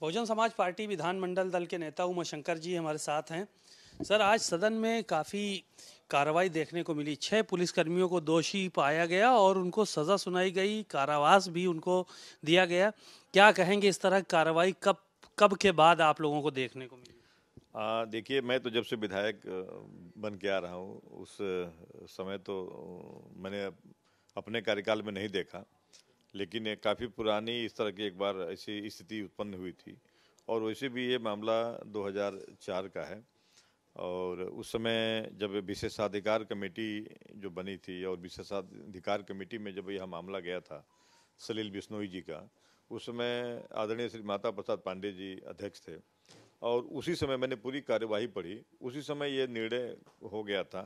बहुजन समाज पार्टी विधानमंडल दल के नेता उमाशंकर जी हमारे साथ हैं सर आज सदन में काफ़ी कार्रवाई देखने को मिली छह पुलिसकर्मियों को दोषी पाया गया और उनको सज़ा सुनाई गई कारावास भी उनको दिया गया क्या कहेंगे इस तरह कार्रवाई कब कब के बाद आप लोगों को देखने को मिली देखिए मैं तो जब से विधायक बन के आ रहा हूँ उस समय तो मैंने अपने कार्यकाल में नहीं देखा लेकिन काफ़ी पुरानी इस तरह की एक बार ऐसी स्थिति उत्पन्न हुई थी और वैसे भी ये मामला 2004 का है और उस समय जब विशेषाधिकार कमेटी जो बनी थी और विशेषाधिकार कमेटी में जब यह मामला गया था सलील बिश्नोई जी का उस समय आदरणीय श्री माता प्रसाद पांडे जी अध्यक्ष थे और उसी समय मैंने पूरी कार्यवाही पढ़ी उसी समय ये निर्णय हो गया था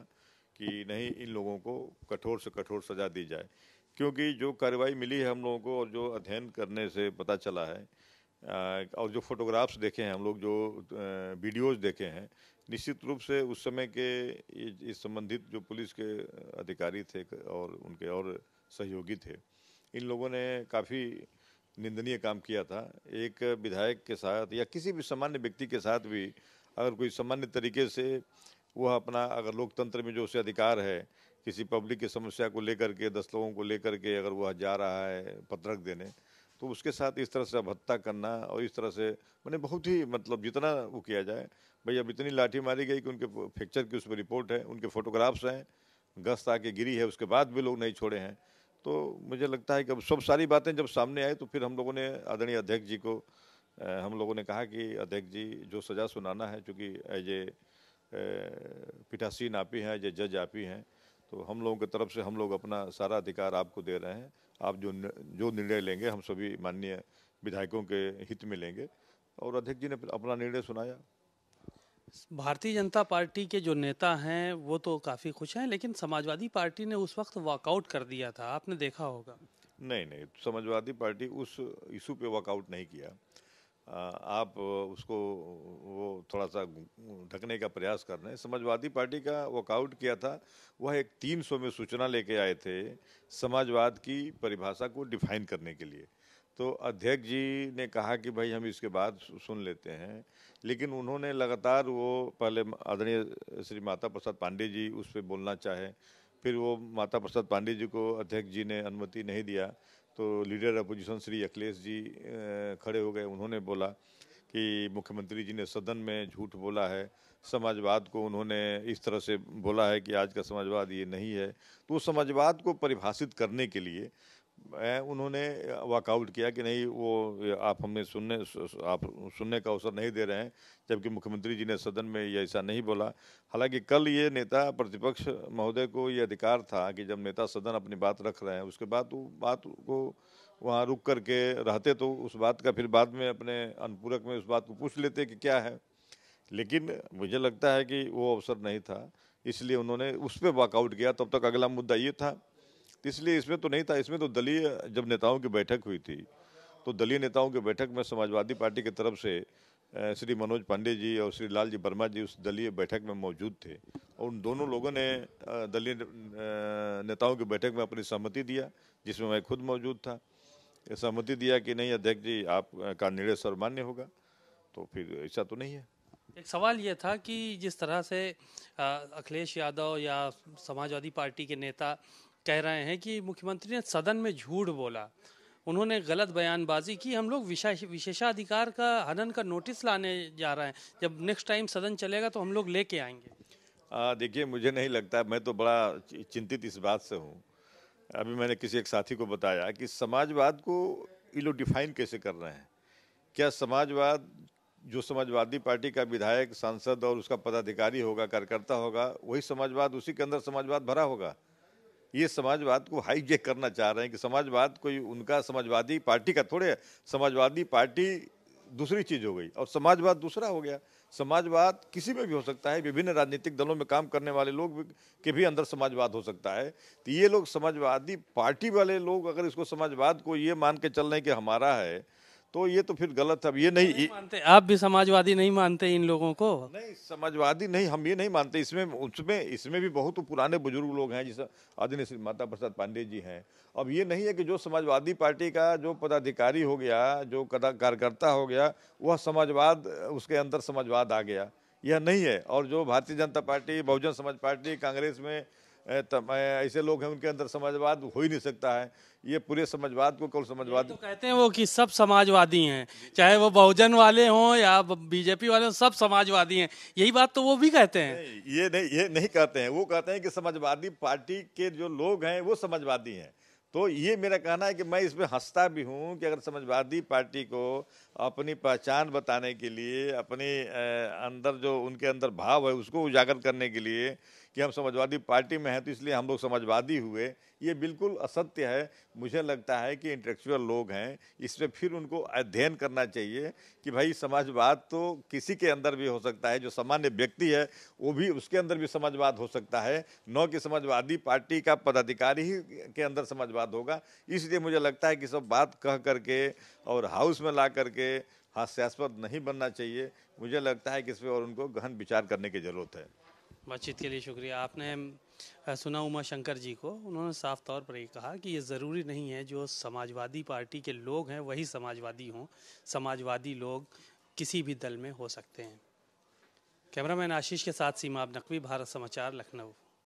कि नहीं इन लोगों को कठोर से कठोर सजा दी जाए क्योंकि जो कार्रवाई मिली है हम लोगों को और जो अध्ययन करने से पता चला है और जो फोटोग्राफ्स देखे हैं हम लोग जो वीडियोस देखे हैं निश्चित रूप से उस समय के इस संबंधित जो पुलिस के अधिकारी थे और उनके और सहयोगी थे इन लोगों ने काफ़ी निंदनीय काम किया था एक विधायक के साथ या किसी भी सामान्य व्यक्ति के साथ भी अगर कोई सामान्य तरीके से वह अपना अगर लोकतंत्र में जो उसे अधिकार है किसी पब्लिक की समस्या को लेकर के दस लोगों को लेकर के अगर वह जा रहा है पत्रक देने तो उसके साथ इस तरह से भत्ता करना और इस तरह से मैंने बहुत ही मतलब जितना वो किया जाए भाई अब इतनी लाठी मारी गई कि उनके फ्रैक्चर की उस पर रिपोर्ट है उनके फोटोग्राफ्स हैं गश्त आके गिरी है उसके बाद भी लोग नहीं छोड़े हैं तो मुझे लगता है कि अब सब सारी बातें जब सामने आई तो फिर हम लोगों ने आदरणीय अध्यक्ष जी को हम लोगों ने कहा कि अध्यक्ष जी जो सज़ा सुनाना है चूँकि एज ए पीठासीन आप ही हैं एज ए जज आप ही हैं तो हम लोगों की तरफ से हम लोग अपना सारा अधिकार आपको दे रहे हैं आप जो न, जो निर्णय लेंगे हम सभी माननीय विधायकों के हित में लेंगे और अध्यक्ष जी ने अपना निर्णय सुनाया भारतीय जनता पार्टी के जो नेता हैं वो तो काफ़ी खुश हैं लेकिन समाजवादी पार्टी ने उस वक्त वॉकआउट कर दिया था आपने देखा होगा नहीं नहीं समाजवादी पार्टी उस इशू पे वॉकआउट नहीं किया आप उसको वो थोड़ा सा ढकने का प्रयास कर रहे हैं समाजवादी पार्टी का वॉकआउट किया था वह एक 300 में सूचना लेके आए थे समाजवाद की परिभाषा को डिफाइन करने के लिए तो अध्यक्ष जी ने कहा कि भाई हम इसके बाद सुन लेते हैं लेकिन उन्होंने लगातार वो पहले आदरणीय श्री माता प्रसाद पांडे जी उस पर बोलना चाहे फिर वो माता प्रसाद पांडे जी को अध्यक्ष जी ने अनुमति नहीं दिया तो लीडर अपोजिशन श्री अखिलेश जी खड़े हो गए उन्होंने बोला कि मुख्यमंत्री जी ने सदन में झूठ बोला है समाजवाद को उन्होंने इस तरह से बोला है कि आज का समाजवाद ये नहीं है तो उस समाजवाद को परिभाषित करने के लिए उन्होंने वाकआउट किया कि नहीं वो आप हमें सुनने आप सुनने का अवसर नहीं दे रहे हैं जबकि मुख्यमंत्री जी ने सदन में ये ऐसा नहीं बोला हालांकि कल ये नेता प्रतिपक्ष महोदय को ये अधिकार था कि जब नेता सदन अपनी बात रख रहे हैं उसके बाद वो बात को वहाँ रुक करके रहते तो उस बात का फिर बाद में अपने अनुपूरक में उस बात को पूछ लेते कि क्या है लेकिन मुझे लगता है कि वो अवसर नहीं था इसलिए उन्होंने उस पर वॉकआउट किया तब तक अगला मुद्दा ये था इसलिए इसमें तो नहीं था इसमें तो दलीय जब नेताओं की बैठक हुई थी तो दलीय नेताओं की बैठक में समाजवादी पार्टी की तरफ से श्री मनोज पांडे जी और श्री लाल जी वर्मा जी उस दलीय बैठक में मौजूद थे और उन दोनों लोगों ने दलीय नेताओं की बैठक में अपनी सहमति दिया जिसमें मैं खुद मौजूद था सहमति दिया कि नहीं अध्यक्ष जी आप का निर्णय सर्वमान्य होगा तो फिर ऐसा तो नहीं है एक सवाल यह था कि जिस तरह से अखिलेश यादव या समाजवादी पार्टी के नेता कह रहे हैं कि मुख्यमंत्री ने सदन में झूठ बोला उन्होंने गलत बयानबाजी की हम लोग विशेषाधिकार का हनन का नोटिस लाने जा रहे हैं जब नेक्स्ट टाइम सदन चलेगा तो हम लोग लेके आएंगे देखिए मुझे नहीं लगता मैं तो बड़ा चिंतित इस बात से हूँ अभी मैंने किसी एक साथी को बताया कि समाजवाद को ये लोग डिफाइन कैसे कर रहे हैं क्या समाजवाद जो समाजवादी पार्टी का विधायक सांसद और उसका पदाधिकारी होगा कार्यकर्ता होगा वही समाजवाद उसी के अंदर समाजवाद भरा होगा ये समाजवाद को हाईजेक करना चाह रहे हैं कि समाजवाद कोई उनका समाजवादी पार्टी का थोड़े समाजवादी पार्टी दूसरी चीज़ हो गई और समाजवाद दूसरा हो गया समाजवाद किसी में भी हो सकता है विभिन्न राजनीतिक दलों में काम करने वाले लोग के भी अंदर समाजवाद हो सकता है तो ये लोग समाजवादी पार्टी वाले लोग अगर इसको समाजवाद को ये मान के चल रहे हैं कि हमारा है तो ये तो फिर गलत अब ये नहीं, नहीं मानते आप भी समाजवादी नहीं मानते इन लोगों को नहीं समाजवादी नहीं हम ये नहीं मानते इसमें उसमें इसमें भी बहुत पुराने बुजुर्ग लोग हैं जैसे आदरणीय श्री माता प्रसाद पांडे जी हैं अब ये नहीं है कि जो समाजवादी पार्टी का जो पदाधिकारी हो गया जो कार्यकर्ता हो गया वह समाजवाद उसके अंदर समाजवाद आ गया यह नहीं है और जो भारतीय जनता पार्टी बहुजन समाज पार्टी कांग्रेस में ऐसे लोग हैं उनके अंदर समाजवाद हो ही नहीं सकता है ये पूरे समाजवाद को कौन समाजवाद तो कहते हैं वो कि सब समाजवादी हैं चाहे वो बहुजन वाले हों या बीजेपी वाले हों सब समाजवादी हैं यही बात तो वो भी कहते हैं नहीं, ये नहीं ये नहीं कहते हैं वो कहते हैं कि समाजवादी पार्टी के जो लोग हैं वो समाजवादी हैं तो ये मेरा कहना है कि मैं इसमें हंसता भी हूँ कि अगर समाजवादी पार्टी को अपनी पहचान बताने के लिए अपने अंदर जो उनके अंदर भाव है उसको उजागर करने के लिए कि हम समाजवादी पार्टी में हैं तो इसलिए हम लोग समाजवादी हुए ये बिल्कुल असत्य है मुझे लगता है कि इंटेलेक्चुअल लोग हैं इस पर फिर उनको अध्ययन करना चाहिए कि भाई समाजवाद तो किसी के अंदर भी हो सकता है जो सामान्य व्यक्ति है वो भी उसके अंदर भी समाजवाद हो सकता है न कि समाजवादी पार्टी का पदाधिकारी ही के अंदर समाजवाद होगा इसलिए मुझे लगता है कि सब बात कह करके और हाउस में ला करके हास्यास्पद नहीं बनना चाहिए मुझे लगता है कि इस पर और उनको गहन विचार करने की ज़रूरत है बातचीत के लिए शुक्रिया आपने सुना उमा शंकर जी को उन्होंने साफ तौर पर ये कहा कि ये ज़रूरी नहीं है जो समाजवादी पार्टी के लोग हैं वही समाजवादी हों समाजवादी लोग किसी भी दल में हो सकते हैं कैमरामैन आशीष के साथ सीमा अब नकवी भारत समाचार लखनऊ